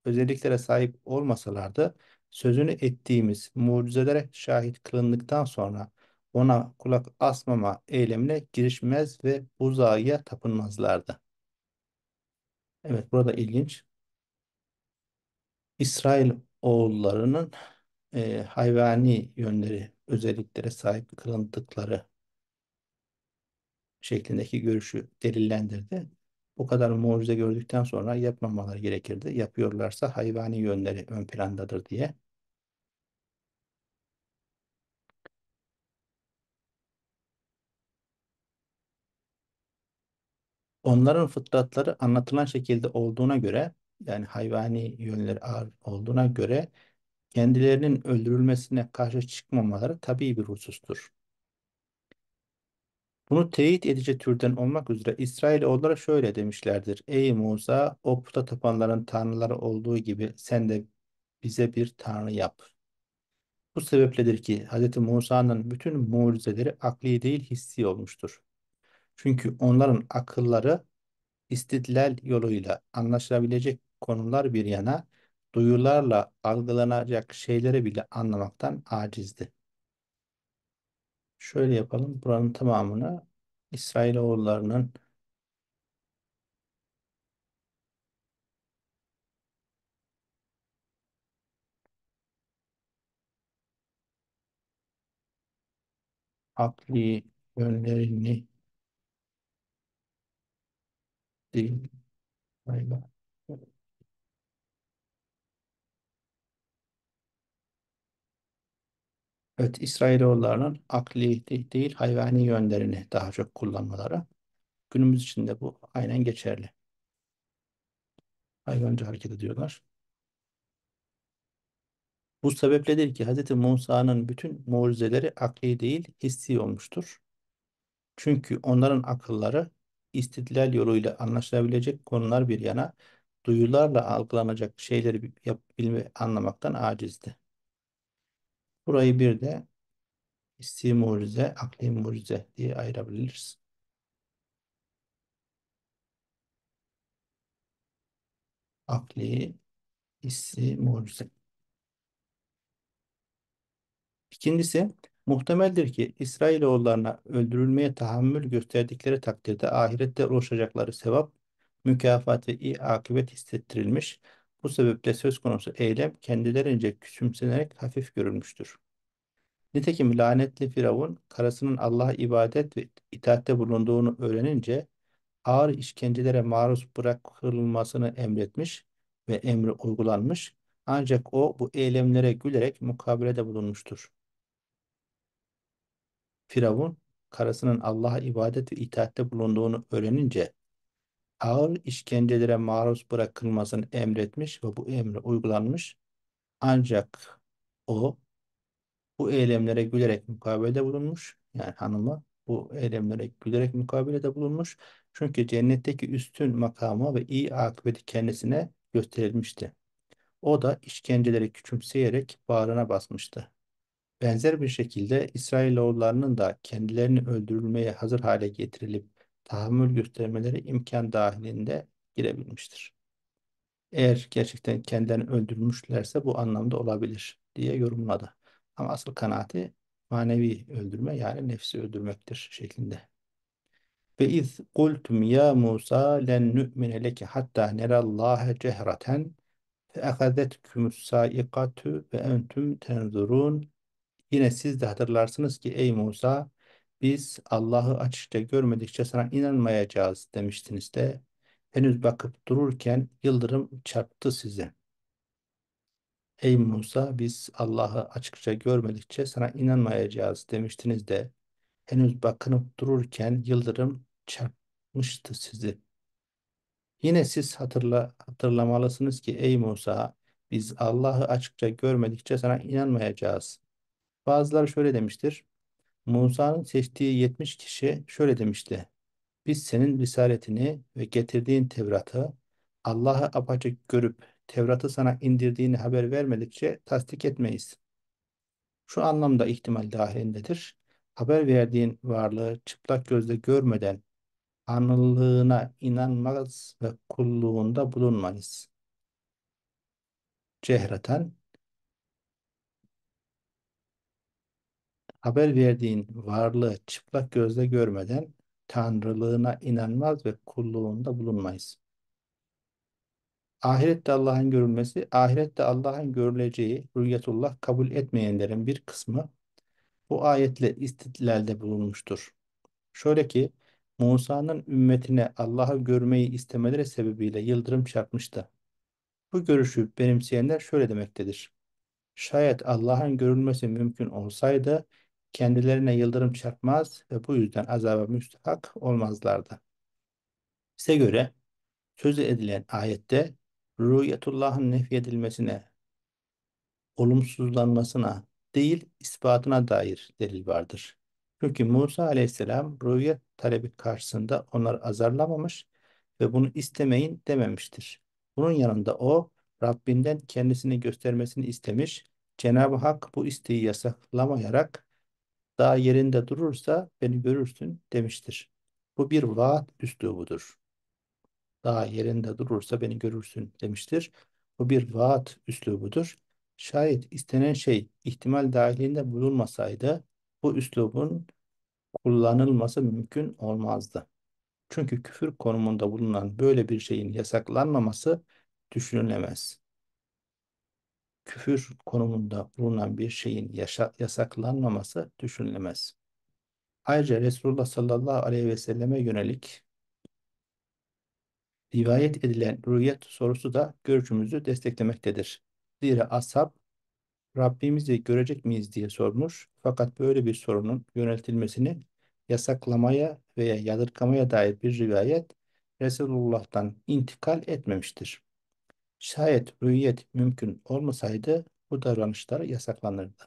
özelliklere sahip olmasalardı sözünü ettiğimiz mucizelere şahit kılındıktan sonra ona kulak asmama eylemine girişmez ve buzağıya tapınmazlardı. Evet burada ilginç. İsrail oğullarının e, hayvani yönleri, özelliklere sahip kılındıkları şeklindeki görüşü delillendirdi. O kadar mucize gördükten sonra yapmamaları gerekirdi. Yapıyorlarsa hayvani yönleri ön plandadır diye. Onların fıtratları anlatılan şekilde olduğuna göre yani hayvani yönleri ağır olduğuna göre kendilerinin öldürülmesine karşı çıkmamaları tabii bir husustur. Bunu teyit edici türden olmak üzere İsrailoğulları şöyle demişlerdir. Ey Musa o puta tapanların tanrıları olduğu gibi sen de bize bir tanrı yap. Bu sebepledir ki Hz. Musa'nın bütün mucizeleri akli değil hissi olmuştur. Çünkü onların akılları istidlal yoluyla anlaşılabilecek konular bir yana duyularla algılanacak şeyleri bile anlamaktan acizdi. Şöyle yapalım. Buranın tamamını İsrailoğullarının akli yönlerini değil. Hayır. Evet, İsrailoğullarının akli değil hayvani yönlerini daha çok kullanmaları günümüz için de bu aynen geçerli. Hayvancı hareket ediyorlar. Bu sebepledir ki Hz. Musa'nın bütün mucizeleri akli değil hissi olmuştur. Çünkü onların akılları istidlal yoluyla anlaşılabilecek konular bir yana duyularla algılanacak şeyleri yapabilme anlamaktan acizdi. Burayı bir de hissi mucize, akli mucize diye ayırabiliriz. Akli, hissi mucize. İkincisi, muhtemeldir ki İsrailoğullarına öldürülmeye tahammül gösterdikleri takdirde ahirette ulaşacakları sevap, mükafat ve iyi akıbet hissettirilmiş bu sebeple söz konusu eylem kendilerince küçümsenerek hafif görülmüştür. Nitekim lanetli Firavun karısının Allah'a ibadet ve itaatte bulunduğunu öğrenince ağır işkencelere maruz bırakılmasını emretmiş ve emri uygulanmış ancak o bu eylemlere gülerek mukabelede bulunmuştur. Firavun karısının Allah'a ibadet ve itaatte bulunduğunu öğrenince ağır işkencelere maruz bırakılmasını emretmiş ve bu emri uygulanmış. Ancak o bu eylemlere gülerek mukabelede bulunmuş. Yani hanımı bu eylemlere gülerek mukabelede bulunmuş. Çünkü cennetteki üstün makamı ve iyi akıbeti kendisine gösterilmişti. O da işkenceleri küçümseyerek bağrına basmıştı. Benzer bir şekilde İsrailoğullarının da kendilerini öldürülmeye hazır hale getirilip tahammül göstermeleri imkan dahilinde girebilmiştir. Eğer gerçekten kendilerini öldürmüşlerse bu anlamda olabilir diye yorumladı. Ama asıl kanaati manevi öldürme yani nefsi öldürmektir şeklinde. Ve iz kultum ya Musa len nu'mine leke hatta nerallâhe cehreten fe ekâzetkümüs sâikatü ve entüm tenzurun. Yine siz de hatırlarsınız ki ey Musa biz Allah'ı açıkça görmedikçe sana inanmayacağız demiştiniz de henüz bakıp dururken yıldırım çarptı size. Ey Musa biz Allah'ı açıkça görmedikçe sana inanmayacağız demiştiniz de henüz bakınıp dururken yıldırım çarpmıştı sizi. Yine siz hatırla, hatırlamalısınız ki ey Musa biz Allah'ı açıkça görmedikçe sana inanmayacağız. Bazıları şöyle demiştir. Musa'nın seçtiği 70 kişi şöyle demişti. Biz senin risaletini ve getirdiğin Tevrat'ı Allah'ı apaçık görüp Tevrat'ı sana indirdiğini haber vermedikçe tasdik etmeyiz. Şu anlamda ihtimal dahilindedir. Haber verdiğin varlığı çıplak gözle görmeden anılığına inanmaz ve kulluğunda bulunmayız. Cehreten haber verdiğin varlığı çıplak gözle görmeden tanrılığına inanmaz ve kulluğunda bulunmayız. Ahirette Allah'ın görülmesi, ahirette Allah'ın görüleceği rüyatullah kabul etmeyenlerin bir kısmı bu ayetle istidlalde bulunmuştur. Şöyle ki Musa'nın ümmetine Allah'ı görmeyi istemeleri sebebiyle yıldırım çarpmıştı. Bu görüşü benimseyenler şöyle demektedir. Şayet Allah'ın görülmesi mümkün olsaydı kendilerine yıldırım çarpmaz ve bu yüzden azaba müstahak olmazlardı. Size göre söz edilen ayette rüyetullahın nefyedilmesine, olumsuzlanmasına değil ispatına dair delil vardır. Çünkü Musa aleyhisselam rüyet talebi karşısında onları azarlamamış ve bunu istemeyin dememiştir. Bunun yanında o Rabbinden kendisini göstermesini istemiş, Cenab-ı Hak bu isteği yasaklamayarak daha yerinde durursa beni görürsün demiştir. Bu bir vaat üslubudur. Daha yerinde durursa beni görürsün demiştir. Bu bir vaat üslubudur. Şayet istenen şey ihtimal dahilinde bulunmasaydı bu üslubun kullanılması mümkün olmazdı. Çünkü küfür konumunda bulunan böyle bir şeyin yasaklanmaması düşünülemez küfür konumunda bulunan bir şeyin yaşa, yasaklanmaması düşünülemez. Ayrıca Resulullah sallallahu aleyhi ve selleme yönelik rivayet edilen rüyet sorusu da görüşümüzü desteklemektedir. Zira ashab Rabbimizi görecek miyiz diye sormuş fakat böyle bir sorunun yöneltilmesini yasaklamaya veya yadırkamaya dair bir rivayet Resulullah'tan intikal etmemiştir. Şayet rü'yet mümkün olmasaydı bu davranışlar yasaklanırdı.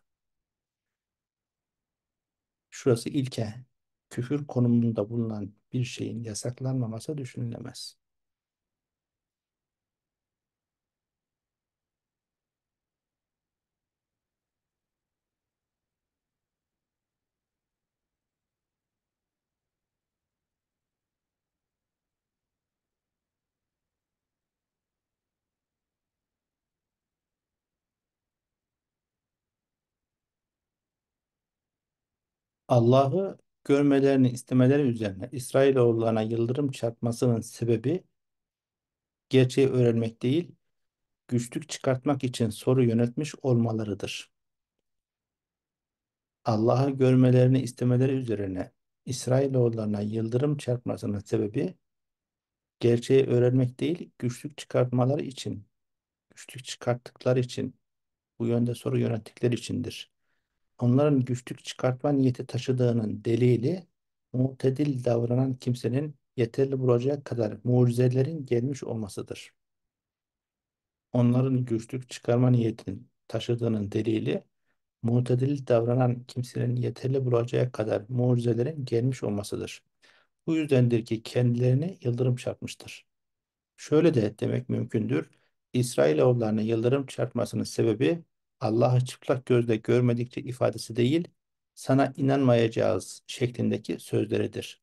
Şurası ilke. Küfür konumunda bulunan bir şeyin yasaklanmaması düşünülemez. Allah'ı görmelerini istemeleri üzerine İsrailoğullarına yıldırım çarpmasının sebebi gerçeği öğrenmek değil, güçlük çıkartmak için soru yönetmiş olmalarıdır. Allah'ı görmelerini istemeleri üzerine İsrailoğullarına yıldırım çarpmasının sebebi gerçeği öğrenmek değil, güçlük çıkartmaları için, güçlük çıkarttıkları için, bu yönde soru yönettikleri içindir onların güçlük çıkartma niyeti taşıdığının delili mutedil davranan kimsenin yeterli bulacak kadar mucizelerin gelmiş olmasıdır. Onların güçlük çıkarma niyetinin taşıdığının delili mutedil davranan kimsenin yeterli bulacağı kadar mucizelerin gelmiş olmasıdır. Bu yüzdendir ki kendilerine yıldırım çarpmıştır. Şöyle de demek mümkündür. İsrailoğullarına yıldırım çarpmasının sebebi Allah'ı çıplak gözle görmedikçe ifadesi değil, sana inanmayacağız şeklindeki sözleridir.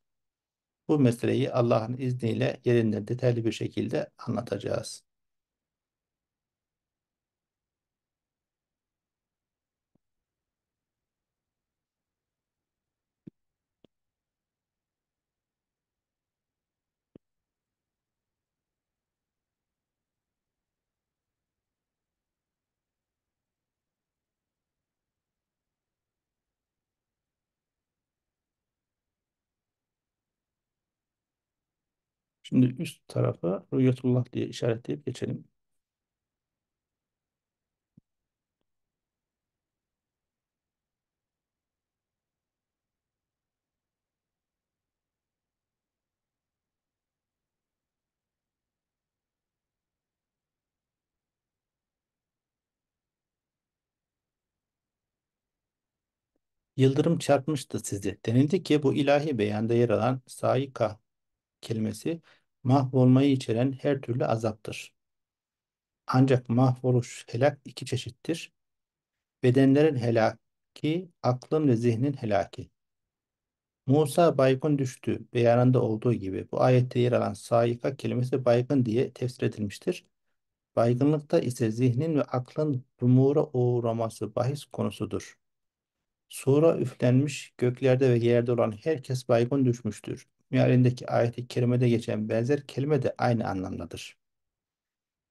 Bu meseleyi Allah'ın izniyle yerinde detaylı bir şekilde anlatacağız. Şimdi üst tarafa Rüyetullah diye işaretleyip geçelim. Yıldırım çarpmıştı sizi. Denildi ki bu ilahi beyanda yer alan saika kelimesi mahvolmayı içeren her türlü azaptır. Ancak mahvoluş helak iki çeşittir. Bedenlerin helaki, aklın ve zihnin helaki. Musa baygın düştü beyanında olduğu gibi bu ayette yer alan sayika kelimesi baygın diye tefsir edilmiştir. Baygınlıkta ise zihnin ve aklın dumura uğraması bahis konusudur. Sura üflenmiş, göklerde ve yerde olan herkes baygın düşmüştür mealindeki ayet-i kerimede geçen benzer kelime de aynı anlamdadır.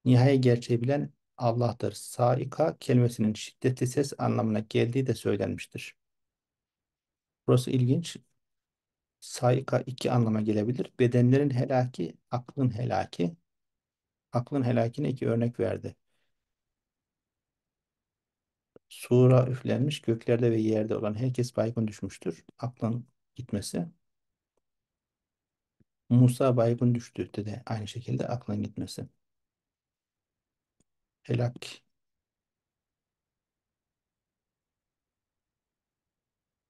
Nihai gerçeği bilen Allah'tır. Saika kelimesinin şiddetli ses anlamına geldiği de söylenmiştir. Burası ilginç. Saika iki anlama gelebilir. Bedenlerin helaki, aklın helaki. Aklın helakine iki örnek verdi. Sura üflenmiş, göklerde ve yerde olan herkes baygın düşmüştür. Aklın gitmesi. Musa baygın düştü de aynı şekilde aklın gitmesi. Helak.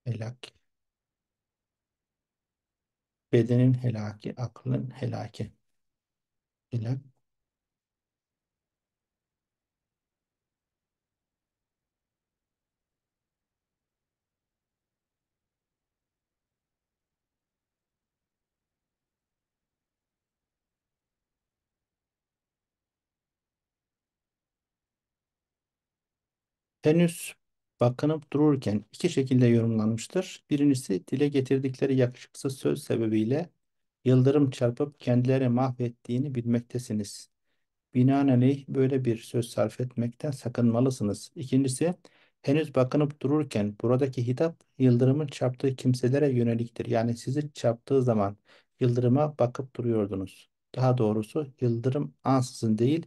Helak. Bedenin helaki, aklın helaki. Helak Henüz bakınıp dururken iki şekilde yorumlanmıştır. Birincisi dile getirdikleri yakışıksız söz sebebiyle yıldırım çarpıp kendileri mahvettiğini bilmektesiniz. Binaenaleyh böyle bir söz sarf etmekten sakınmalısınız. İkincisi henüz bakınıp dururken buradaki hitap yıldırımın çarptığı kimselere yöneliktir. Yani sizi çarptığı zaman yıldırıma bakıp duruyordunuz. Daha doğrusu yıldırım ansızın değil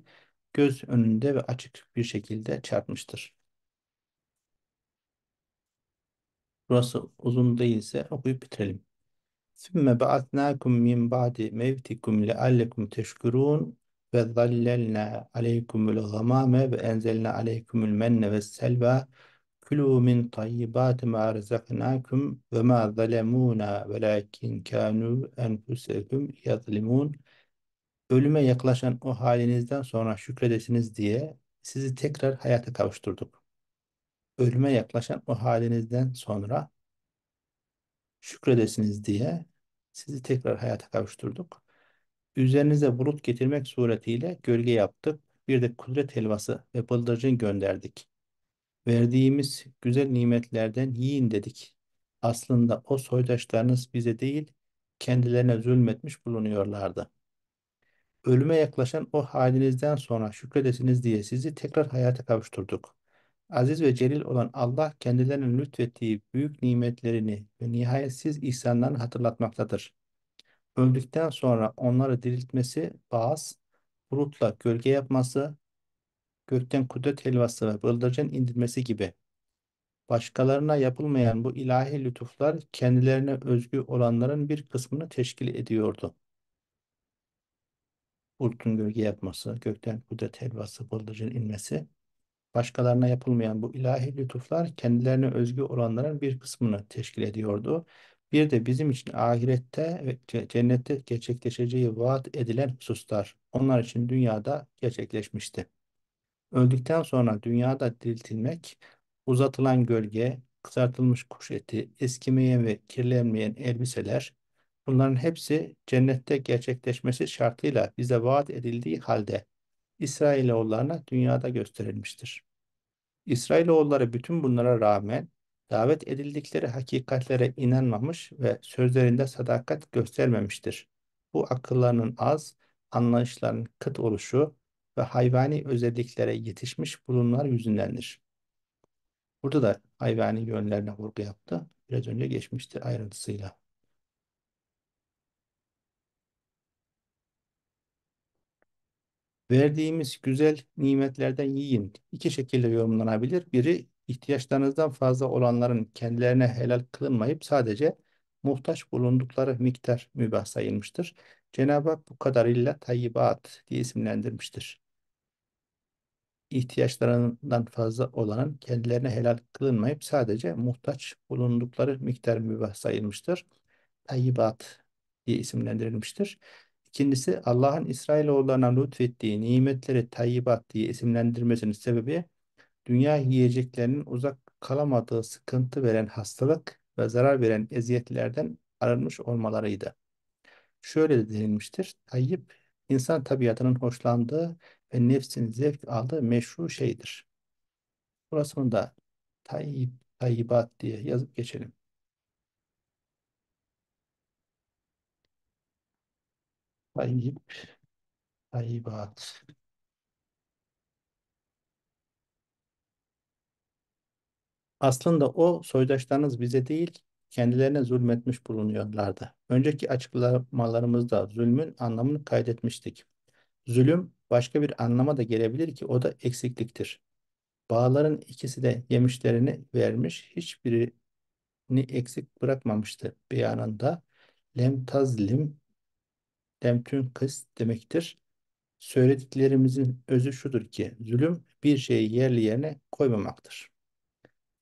göz önünde ve açık bir şekilde çarpmıştır. Burası uzun değilse okuyup bitirelim. ثُمَّ بَعَثْنَاكُمْ مِنْ بَعْدِ مَوْتِكُمْ لَعَلَّكُمْ تَشْكُرُونَ وَظَلَّلْنَا عَلَيْكُمُ الْغَمَامَ وَأَنْزَلْنَا عَلَيْكُمُ الْمَنَّ وَالسَّلْوَى كُلُوا مِنْ طَيِّبَاتِ مَا رَزَقْنَاكُمْ وَمَا ظَلَمُونَا وَلَكِنْ كَانُوا أَنْفُسَهُمْ يَظْلِمُونَ Ölüme yaklaşan o halinizden sonra şükredesiniz diye sizi tekrar hayata kavuşturduk ölüme yaklaşan o halinizden sonra şükredesiniz diye sizi tekrar hayata kavuşturduk. Üzerinize bulut getirmek suretiyle gölge yaptık. Bir de kudret helvası ve bıldırcın gönderdik. Verdiğimiz güzel nimetlerden yiyin dedik. Aslında o soydaşlarınız bize değil, kendilerine zulmetmiş bulunuyorlardı. Ölüme yaklaşan o halinizden sonra şükredesiniz diye sizi tekrar hayata kavuşturduk. Aziz ve celil olan Allah kendilerine lütfettiği büyük nimetlerini ve nihayetsiz ihsanlarını hatırlatmaktadır. Öldükten sonra onları diriltmesi, vaaz, bulutla gölge yapması, gökten kudret helvası ve bıldırcın indirmesi gibi. Başkalarına yapılmayan bu ilahi lütuflar kendilerine özgü olanların bir kısmını teşkil ediyordu. Bulutun gölge yapması, gökten kudret helvası, bıldırcın inmesi başkalarına yapılmayan bu ilahi lütuflar kendilerine özgü olanların bir kısmını teşkil ediyordu. Bir de bizim için ahirette ve cennette gerçekleşeceği vaat edilen hususlar onlar için dünyada gerçekleşmişti. Öldükten sonra dünyada diriltilmek, uzatılan gölge, kızartılmış kuş eti, eskimeyen ve kirlenmeyen elbiseler, bunların hepsi cennette gerçekleşmesi şartıyla bize vaat edildiği halde İsrailoğullarına dünyada gösterilmiştir. İsrailoğulları bütün bunlara rağmen davet edildikleri hakikatlere inanmamış ve sözlerinde sadakat göstermemiştir. Bu akıllarının az, anlayışların kıt oluşu ve hayvani özelliklere yetişmiş bulunlar yüzündendir. Burada da hayvani yönlerine vurgu yaptı. Biraz önce geçmiştir ayrıntısıyla. Verdiğimiz güzel nimetlerden yiyin. İki şekilde yorumlanabilir. Biri ihtiyaçlarınızdan fazla olanların kendilerine helal kılınmayıp sadece muhtaç bulundukları miktar mübah sayılmıştır. Cenab-ı Hak bu kadarıyla tayyibat diye isimlendirmiştir. İhtiyaçlarından fazla olanın kendilerine helal kılınmayıp sadece muhtaç bulundukları miktar mübah sayılmıştır. Tayyibat diye isimlendirilmiştir. İkincisi Allah'ın İsrailoğullarına lütfettiği nimetleri tayyibat diye isimlendirmesinin sebebi dünya yiyeceklerinin uzak kalamadığı sıkıntı veren hastalık ve zarar veren eziyetlerden arınmış olmalarıydı. Şöyle de denilmiştir. Tayyip insan tabiatının hoşlandığı ve nefsin zevk aldığı meşru şeydir. Burasını da tayyip, tayyibat diye yazıp geçelim. Tayyip, Tayyibat. Aslında o soydaşlarınız bize değil, kendilerine zulmetmiş bulunuyorlardı. Önceki açıklamalarımızda zulmün anlamını kaydetmiştik. Zulüm başka bir anlama da gelebilir ki o da eksikliktir. Bağların ikisi de yemişlerini vermiş, hiçbirini eksik bırakmamıştı. Beyanında lem tazlim demtün kız demektir. Söylediklerimizin özü şudur ki zulüm bir şeyi yerli yerine koymamaktır.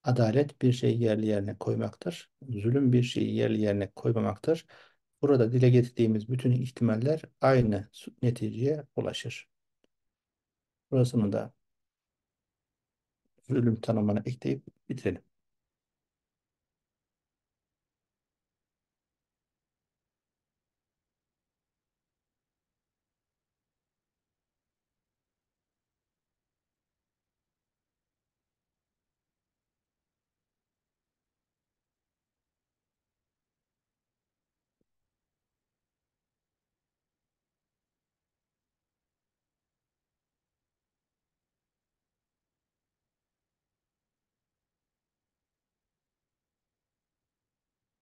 Adalet bir şeyi yerli yerine koymaktır. Zulüm bir şeyi yerli yerine koymamaktır. Burada dile getirdiğimiz bütün ihtimaller aynı neticeye ulaşır. Burasını da zulüm tanımına ekleyip bitirelim.